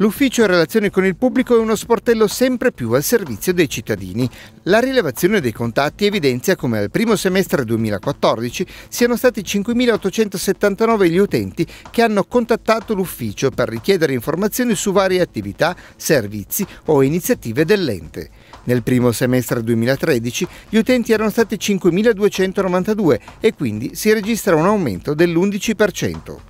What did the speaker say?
L'ufficio relazioni con il pubblico è uno sportello sempre più al servizio dei cittadini. La rilevazione dei contatti evidenzia come al primo semestre 2014 siano stati 5.879 gli utenti che hanno contattato l'ufficio per richiedere informazioni su varie attività, servizi o iniziative dell'ente. Nel primo semestre 2013 gli utenti erano stati 5.292 e quindi si registra un aumento dell'11%.